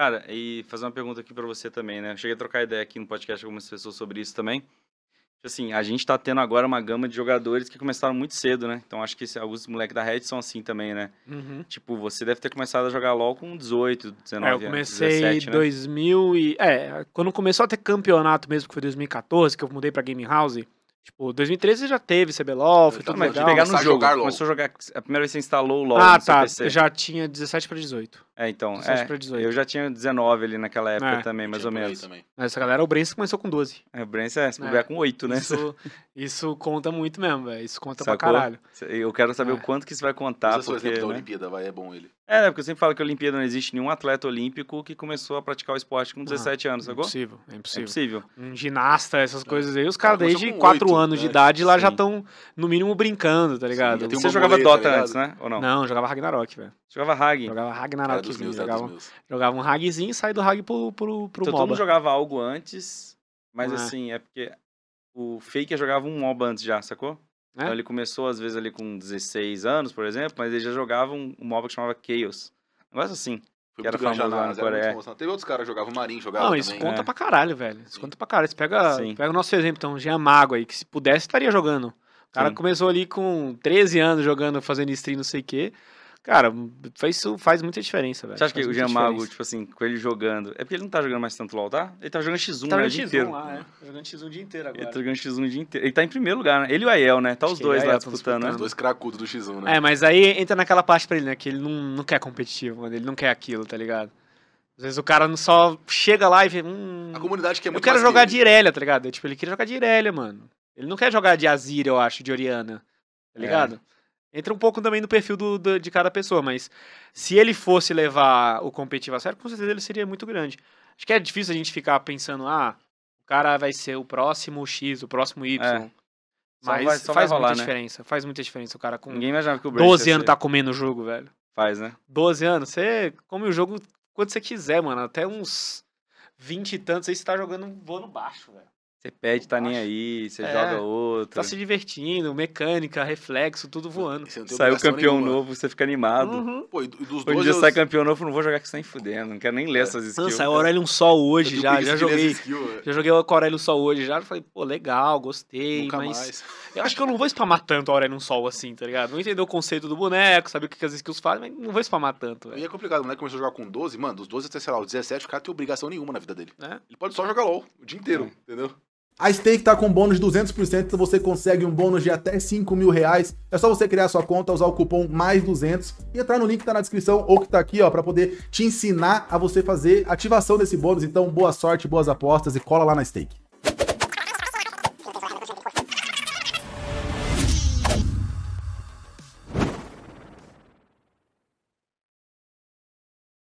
Cara, e fazer uma pergunta aqui para você também, né? cheguei a trocar ideia aqui no podcast com algumas pessoas sobre isso também. Tipo assim, a gente tá tendo agora uma gama de jogadores que começaram muito cedo, né? Então acho que alguns moleques da Red são assim também, né? Uhum. Tipo, você deve ter começado a jogar LOL com 18, 19 anos. É, eu comecei em 2000 né? e. É, quando começou a ter campeonato mesmo, que foi 2014, que eu mudei pra Game House Tipo, 2013 já teve CBLOL, foi tudo mais legal. Pegar no jogo, jogar LOL. começou a jogar, a primeira vez que você instalou o LOL Ah, tá, PC. já tinha 17 para 18. É, então, 17 é, pra 18. eu já tinha 19 ali naquela época é, também, mais ou menos. Também. Essa galera, o Brence começou com 12. É, o Brence, é, se é. com 8, né? Isso, isso conta muito mesmo, velho. Isso conta Sacou? pra caralho. Eu quero saber é. o quanto que isso vai contar. Usa porque, seu exemplo né? da Olimpíada, vai, é bom ele. É, né? porque eu sempre falo que a Olimpíada não existe nenhum atleta olímpico que começou a praticar o esporte com 17 ah, anos, sacou? É impossível, é impossível. É impossível. Um ginasta, essas é. coisas aí, os caras desde 4 8, anos né? de idade lá já estão, no mínimo, brincando, tá ligado? Sim, Você jogava Dota tá antes, né? Ou não? Não, jogava Ragnarok, velho. Jogava Rag. Jogava Ragnarok. É, dos meus, jogava, é, jogava um Ragzinho e saí do Rag pro, pro, pro então, MOBA. Todo mundo jogava algo antes, mas assim, é porque o Faker jogava um MOBA antes já, sacou? É? Então ele começou às vezes ali com 16 anos, por exemplo, mas ele já jogava um, um MOBA que chamava Chaos. Um negócio assim. Foi que era famoso lá na é Coreia. Teve outros caras que jogavam, Marinho jogava Não, isso também. conta é. pra caralho, velho. Isso Sim. conta pra caralho. Você pega, pega o nosso exemplo, então, Jean Mago aí, que se pudesse estaria jogando. O cara Sim. começou ali com 13 anos jogando, fazendo stream, não sei o quê. Cara, faz, faz muita diferença, velho. Você acha que o Jean Mago, tipo assim, com ele jogando. É porque ele não tá jogando mais tanto LOL, tá? Ele tá jogando X1 tá né, o dia X1 inteiro. Lá, né? Tá jogando X1 o dia inteiro agora. Ele tá jogando X1 o dia inteiro. Ele tá em primeiro lugar, né? Ele e o Aiel, né? Tá Acho os dois lá disputando, né? Os dois cracudos do X1, né? É, mas aí entra naquela parte pra ele, né? Que ele não, não quer competitivo, mano. Ele não quer aquilo, tá ligado? Às vezes o cara não só chega lá e vê. Hum, a comunidade quer muito Eu quero jogar dele. de Irelia, tá ligado? Tipo, ele queria jogar de Irelia, mano. Ele não quer jogar de Azir, eu acho, de Oriana. Tá é. ligado? É. Entra um pouco também no perfil do, do, de cada pessoa, mas se ele fosse levar o competitivo a sério, com certeza ele seria muito grande. Acho que é difícil a gente ficar pensando, ah, o cara vai ser o próximo X, o próximo Y. É. Mas vai, faz rolar, muita né? diferença, faz muita diferença o cara com Ninguém que o 12 anos ser. tá comendo o jogo, velho. Faz, né? 12 anos, você come o jogo quando você quiser, mano, até uns 20 e tantos aí você tá jogando no baixo, velho. Você pede, tá nem aí, você é, joga outro. Tá se divertindo, mecânica, reflexo, tudo voando. Saiu campeão nenhuma. novo, você fica animado. Uhum. Pô, dos hoje eu... sai campeão novo, não vou jogar que você tá fudendo. Não quero nem ler é. essas skills. Não, saiu Aurelion Sol hoje eu já, já joguei. Skill, já joguei com Aurelion Sol hoje já. Falei, pô, legal, gostei. Nunca mas mais. Eu acho que eu não vou spamar tanto Aurelion Sol assim, tá ligado? Não entendeu o conceito do boneco, sabe o que, que as skills fazem, mas não vou spamar tanto. Véio. E é complicado, o moleque começou a jogar com 12, mano, dos 12 até, sei lá, os 17, o cara tem obrigação nenhuma na vida dele. É? Ele pode só jogar LOL o dia inteiro, é. entendeu? A Stake tá com bônus de 200%, então você consegue um bônus de até 5 mil reais. É só você criar sua conta, usar o cupom mais 200 e entrar no link que tá na descrição ou que tá aqui, ó, para poder te ensinar a você fazer ativação desse bônus. Então, boa sorte, boas apostas e cola lá na Stake.